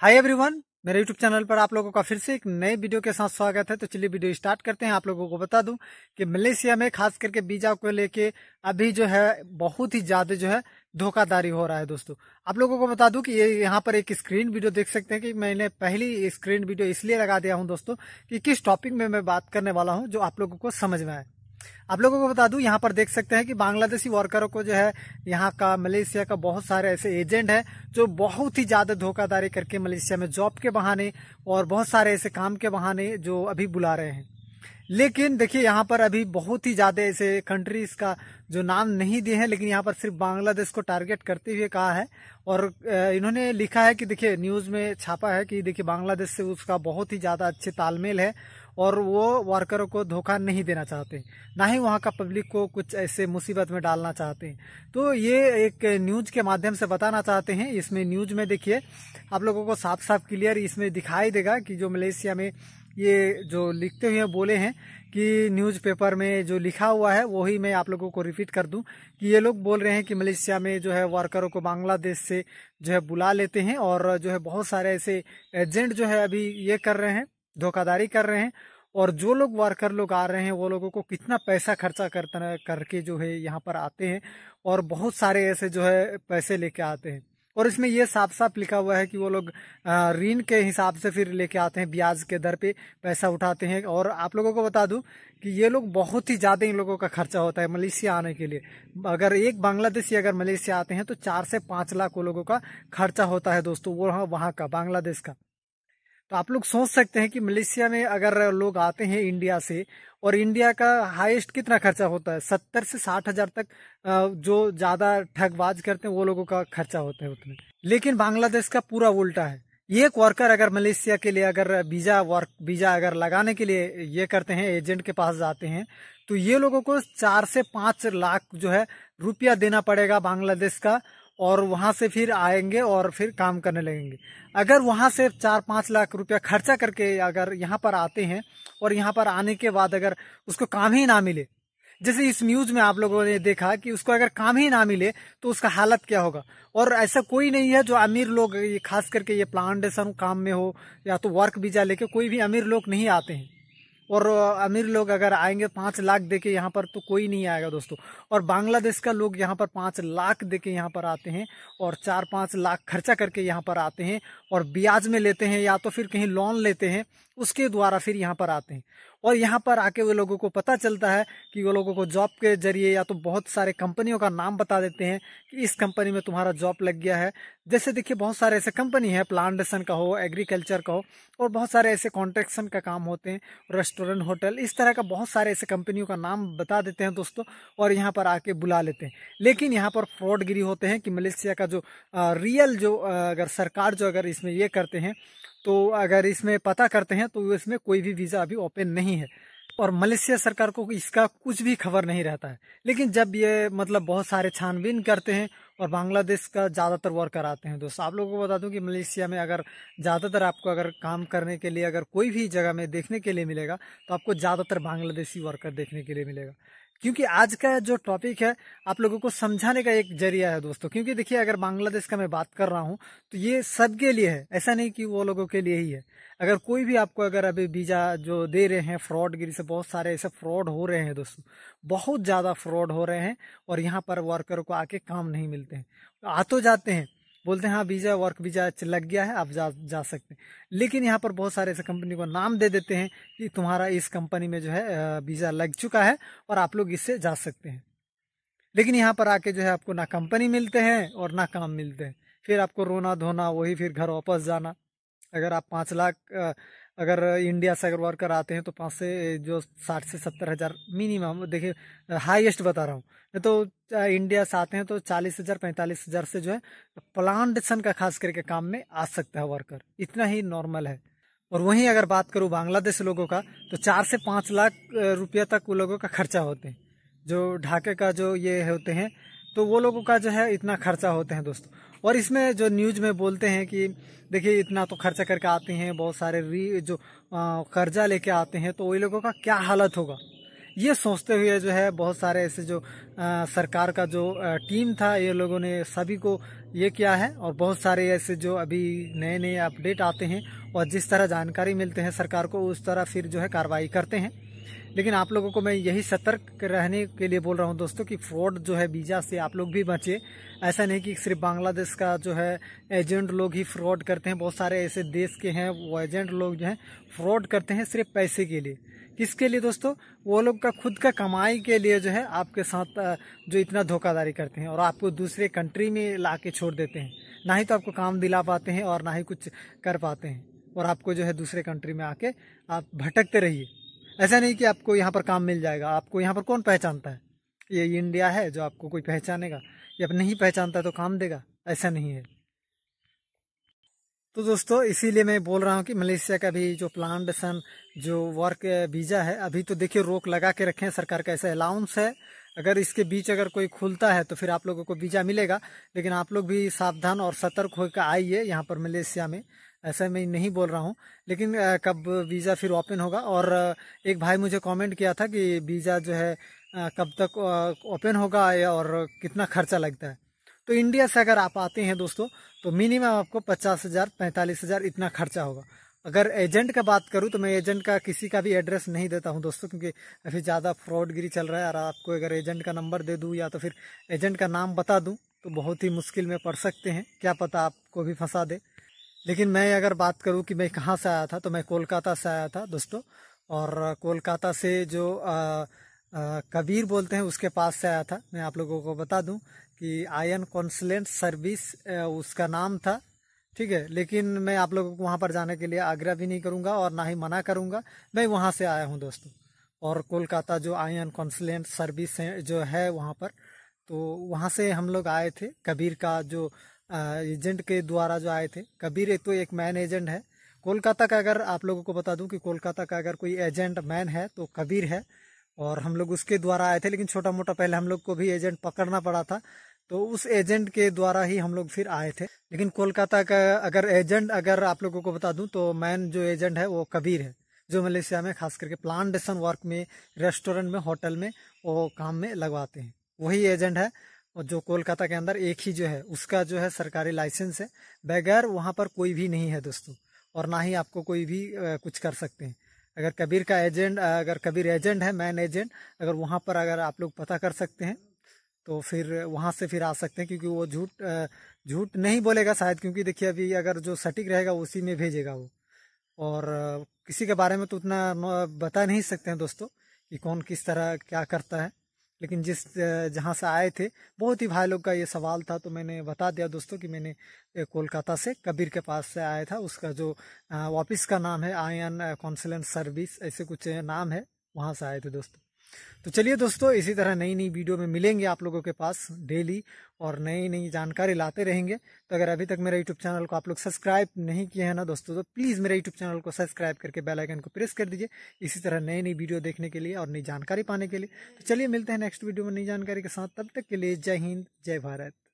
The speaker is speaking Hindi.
हाय एवरीवन मेरे यूट्यूब चैनल पर आप लोगों का फिर से एक नए वीडियो के साथ स्वागत है तो चलिए वीडियो स्टार्ट करते हैं आप लोगों को बता दूं कि मलेशिया में खास करके बीजा को लेके अभी जो है बहुत ही ज्यादा जो है धोखाधारी हो रहा है दोस्तों आप लोगों को बता दूं कि ये यहाँ पर एक स्क्रीन वीडियो देख सकते हैं कि मैंने पहली स्क्रीन वीडियो इसलिए लगा दिया हूँ दोस्तों कि किस टॉपिक में मैं बात करने वाला हूँ जो आप लोगों को समझ में आए आप लोगों को बता दूं यहाँ पर देख सकते हैं कि बांग्लादेशी वर्करों को जो है यहाँ का मलेशिया का बहुत सारे ऐसे एजेंट है जो बहुत ही ज्यादा धोखाधड़ी करके मलेशिया में जॉब के बहाने और बहुत सारे ऐसे काम के बहाने जो अभी बुला रहे हैं लेकिन देखिए यहाँ पर अभी बहुत ही ज़्यादा ऐसे कंट्रीज का जो नाम नहीं दिए हैं लेकिन यहाँ पर सिर्फ बांग्लादेश को टारगेट करते हुए कहा है और इन्होंने लिखा है कि देखिए न्यूज़ में छापा है कि देखिए बांग्लादेश से उसका बहुत ही ज़्यादा अच्छे तालमेल है और वो वर्करों को धोखा नहीं देना चाहते ना ही वहाँ का पब्लिक को कुछ ऐसे मुसीबत में डालना चाहते हैं तो ये एक न्यूज के माध्यम से बताना चाहते हैं इसमें न्यूज में देखिए आप लोगों को साफ साफ क्लियर इसमें दिखाई देगा कि जो मलेशिया में ये जो लिखते हुए बोले हैं कि न्यूज़ पेपर में जो लिखा हुआ है वही मैं आप लोगों को रिपीट कर दूं कि ये लोग बोल रहे हैं कि मलेशिया में जो है वर्करों को बांग्लादेश से जो है बुला लेते हैं और जो है बहुत सारे ऐसे एजेंट जो है अभी ये कर रहे हैं धोखाधड़ी कर रहे हैं और जो लोग वर्कर लोग आ रहे हैं वो लोगों को कितना पैसा खर्चा करता करके जो है यहाँ पर आते हैं और बहुत सारे ऐसे जो है पैसे लेके आते हैं और इसमें ये साफ साफ लिखा हुआ है कि वो लोग ऋण के हिसाब से फिर लेके आते हैं ब्याज के दर पे पैसा उठाते हैं और आप लोगों को बता दूं कि ये लोग बहुत ही ज़्यादा इन लोगों का खर्चा होता है मलेशिया आने के लिए अगर एक बांग्लादेशी अगर मलेशिया आते हैं तो चार से पांच लाख वो लोगों का खर्चा होता है दोस्तों वो वहाँ का बांग्लादेश का तो आप लोग सोच सकते हैं कि मलेशिया में अगर लोग आते हैं इंडिया से और इंडिया का हाईएस्ट कितना खर्चा होता है सत्तर से साठ हजार तक जो ज्यादा ठगबाज करते हैं वो लोगों का खर्चा होता है उतने लेकिन बांग्लादेश का पूरा उल्टा है एक वर्कर अगर मलेशिया के लिए अगर वीजा वर्क वीजा अगर लगाने के लिए ये करते हैं एजेंट के पास जाते हैं तो ये लोगों को चार से पांच लाख जो है रुपया देना पड़ेगा बांग्लादेश का और वहाँ से फिर आएंगे और फिर काम करने लगेंगे अगर वहाँ से चार पाँच लाख रुपया खर्चा करके अगर यहाँ पर आते हैं और यहाँ पर आने के बाद अगर उसको काम ही ना मिले जैसे इस न्यूज में आप लोगों ने देखा कि उसको अगर काम ही ना मिले तो उसका हालत क्या होगा और ऐसा कोई नहीं है जो अमीर लोग खास करके ये प्लांटेशन काम में हो या तो वर्क वीजा लेके कोई भी अमीर लोग नहीं आते हैं और अमीर लोग अगर आएंगे पांच लाख दे के यहाँ पर तो कोई नहीं आएगा दोस्तों और बांग्लादेश का लोग यहाँ पर पांच लाख दे के यहाँ पर आते हैं और चार पांच लाख खर्चा करके यहाँ पर आते हैं और ब्याज में लेते हैं या तो फिर कहीं लोन लेते हैं उसके द्वारा फिर यहाँ पर आते हैं और यहाँ पर आके वो लोगों को पता चलता है कि वो लोगों को जॉब के जरिए या तो बहुत सारे कंपनियों का नाम बता देते हैं कि इस कंपनी में तुम्हारा जॉब लग गया है जैसे देखिए बहुत सारे ऐसे कंपनी है प्लांटेशन का हो एग्रीकल्चर का हो और बहुत सारे ऐसे कॉन्ट्रेक्शन का काम होते हैं रेस्टोरेंट होटल इस तरह का बहुत सारे ऐसे कंपनियों का नाम बता देते हैं दोस्तों और यहाँ पर आके बुला लेते हैं लेकिन यहाँ पर फ्रॉडगिरी होते हैं कि मलेशिया का जो रियल जो अगर सरकार जो अगर इसमें ये करते हैं तो अगर इसमें पता करते हैं तो इसमें कोई भी वीज़ा अभी ओपन नहीं है और मलेशिया सरकार को इसका कुछ भी खबर नहीं रहता है लेकिन जब ये मतलब बहुत सारे छानबीन करते हैं और बांग्लादेश का ज़्यादातर वर्कर आते हैं दोस्तों आप लोगों को बता दूं कि मलेशिया में अगर ज़्यादातर आपको अगर काम करने के लिए अगर कोई भी जगह में देखने के लिए मिलेगा तो आपको ज़्यादातर बांग्लादेशी वर्कर देखने के लिए मिलेगा क्योंकि आज का जो टॉपिक है आप लोगों को समझाने का एक जरिया है दोस्तों क्योंकि देखिए अगर बांग्लादेश का मैं बात कर रहा हूँ तो ये सबके लिए है ऐसा नहीं कि वो लोगों के लिए ही है अगर कोई भी आपको अगर अभी वीज़ा जो दे रहे हैं फ्रॉड गिरी से बहुत सारे ऐसे फ्रॉड हो रहे हैं दोस्तों बहुत ज़्यादा फ्रॉड हो रहे हैं और यहाँ पर वर्कर को आके काम नहीं मिलते हैं आ तो जाते हैं बोलते हैं हाँ वीज़ा वर्क वीज़ा लग गया है आप जा जा सकते हैं लेकिन यहाँ पर बहुत सारे ऐसे कंपनी को नाम दे देते हैं कि तुम्हारा इस कंपनी में जो है वीज़ा लग चुका है और आप लोग इससे जा सकते हैं लेकिन यहाँ पर आके जो है आपको ना कंपनी मिलते हैं और ना काम मिलते हैं फिर आपको रोना धोना वही फिर घर वापस जाना अगर आप पाँच लाख अगर इंडिया से अगर वर्कर आते हैं तो पाँच से जो साठ से सत्तर हज़ार मिनिमम देखिए हाईएस्ट बता रहा हूँ तो इंडिया से आते हैं तो चालीस हज़ार पैंतालीस हज़ार से जो है प्लांटेशन का खास करके काम में आ सकता है वर्कर इतना ही नॉर्मल है और वहीं अगर बात करूँ बांग्लादेश लोगों का तो चार से पाँच लाख रुपया तक वो लोगों का खर्चा होते हैं जो ढाके का जो ये होते हैं तो वो लोगों का जो है इतना खर्चा होते हैं दोस्तों और इसमें जो न्यूज में बोलते हैं कि देखिए इतना तो खर्चा करके आते हैं बहुत सारे री जो कर्जा लेके आते हैं तो वही लोगों का क्या हालत होगा ये सोचते हुए जो है बहुत सारे ऐसे जो आ, सरकार का जो आ, टीम था ये लोगों ने सभी को ये किया है और बहुत सारे ऐसे जो अभी नए नए अपडेट आते हैं और जिस तरह जानकारी मिलते हैं सरकार को उस तरह फिर जो है कार्रवाई करते हैं लेकिन आप लोगों को मैं यही सतर्क रहने के लिए बोल रहा हूँ दोस्तों कि फ्रॉड जो है वीज़ा से आप लोग भी बचें ऐसा नहीं कि सिर्फ बांग्लादेश का जो है एजेंट लोग ही फ्रॉड करते हैं बहुत सारे ऐसे देश के हैं वो एजेंट लोग जो हैं फ्रॉड करते हैं सिर्फ पैसे के लिए किसके लिए दोस्तों वो लोग का खुद का कमाई के लिए जो है आपके साथ जो इतना धोखाधारी करते हैं और आपको दूसरे कंट्री में ला के छोड़ देते हैं ना ही तो आपको काम दिला पाते हैं और ना ही कुछ कर पाते हैं और आपको जो है दूसरे कंट्री में आके आप भटकते रहिए ऐसा नहीं कि आपको यहाँ पर काम मिल जाएगा आपको यहाँ पर कौन पहचानता है ये इंडिया है जो आपको कोई पहचानेगा या नहीं पहचानता तो काम देगा ऐसा नहीं है तो दोस्तों इसीलिए मैं बोल रहा हूँ कि मलेशिया का भी जो प्लांटेशन जो वर्क वीज़ा है अभी तो देखिए रोक लगा के रखें सरकार का ऐसा अलाउंस है अगर इसके बीच अगर कोई खुलता है तो फिर आप लोगों को वीज़ा मिलेगा लेकिन आप लोग भी सावधान और सतर्क होकर आइए यहाँ पर मलेशिया में ऐसा मैं नहीं बोल रहा हूँ लेकिन कब वीज़ा फिर ओपन होगा और एक भाई मुझे कमेंट किया था कि वीज़ा जो है कब तक ओपन होगा और कितना खर्चा लगता है तो इंडिया से अगर आप आते हैं दोस्तों तो मिनिमम आपको पचास हज़ार पैंतालीस हज़ार इतना खर्चा होगा अगर एजेंट का बात करूं तो मैं एजेंट का किसी का भी एड्रेस नहीं देता हूं दोस्तों क्योंकि अभी ज़्यादा फ्रॉडगिरी चल रहा है और आपको अगर एजेंट का नंबर दे दूं या तो फिर एजेंट का नाम बता दूं तो बहुत ही मुश्किल में पड़ सकते हैं क्या पता आपको भी फंसा दे लेकिन मैं अगर बात करूँ कि मैं कहाँ से आया था तो मैं कोलकाता से आया था दोस्तों और कोलकाता से जो कबीर बोलते हैं उसके पास से आया था मैं आप लोगों को बता दूं कि आयन कॉन्सलेंट सर्विस उसका नाम था ठीक है लेकिन मैं आप लोगों को वहाँ पर जाने के लिए आग्रह भी नहीं करूँगा और ना ही मना करूँगा मैं वहाँ से आया हूँ दोस्तों और कोलकाता जो आयन कॉन्सलेंट सर्विस जो है वहाँ पर तो वहाँ से हम लोग आए थे कबीर का जो एजेंट के द्वारा जो आए थे कबीर तो एक मैन एजेंट है कोलकाता का अगर आप लोगों को बता दूं कि कोलकाता का अगर कोई एजेंट मैन है तो कबीर है और हम लोग उसके द्वारा आए थे लेकिन छोटा मोटा पहले हम लोग को भी एजेंट पकड़ना पड़ा था तो उस एजेंट के द्वारा ही हम लोग फिर आए थे लेकिन कोलकाता का अगर एजेंट अगर आप लोगों को बता दूं तो मैन जो एजेंट है वो कबीर है जो मलेशिया में खास करके प्लांटेशन वर्क में रेस्टोरेंट में होटल में वो काम में लगवाते हैं वही एजेंट है और जो कोलकाता के अंदर एक ही जो है उसका जो है सरकारी लाइसेंस है बगैर वहाँ पर कोई भी नहीं है दोस्तों और ना ही आपको कोई भी कुछ कर सकते हैं अगर कबीर का एजेंट अगर कबीर एजेंट है मैन एजेंट अगर वहाँ पर अगर आप लोग पता कर सकते हैं तो फिर वहाँ से फिर आ सकते हैं क्योंकि वो झूठ झूठ नहीं बोलेगा शायद क्योंकि देखिए अभी अगर जो सटीक रहेगा उसी में भेजेगा वो और किसी के बारे में तो उतना बता नहीं सकते हैं दोस्तों कि कौन किस तरह क्या करता है लेकिन जिस जहाँ से आए थे बहुत ही भाई लोग का ये सवाल था तो मैंने बता दिया दोस्तों कि मैंने कोलकाता से कबीर के पास से आया था उसका जो वापस का नाम है आयन कॉन्सलेंट सर्विस ऐसे कुछ नाम है वहाँ से आए थे दोस्तों तो चलिए दोस्तों इसी तरह नई नई वीडियो में मिलेंगे आप लोगों के पास डेली और नई नई जानकारी लाते रहेंगे तो अगर अभी तक मेरे यूट्यूब चैनल को आप लोग सब्सक्राइब नहीं किए हैं ना दोस्तों तो प्लीज़ मेरे यूट्यूब चैनल को सब्सक्राइब करके बेल आइकन को प्रेस कर दीजिए इसी तरह नई नई वीडियो देखने के लिए और नई जानकारी पाने के लिए तो चलिए मिलते हैं नेक्स्ट वीडियो में नई जानकारी के साथ तब तक के लिए जय हिंद जय भारत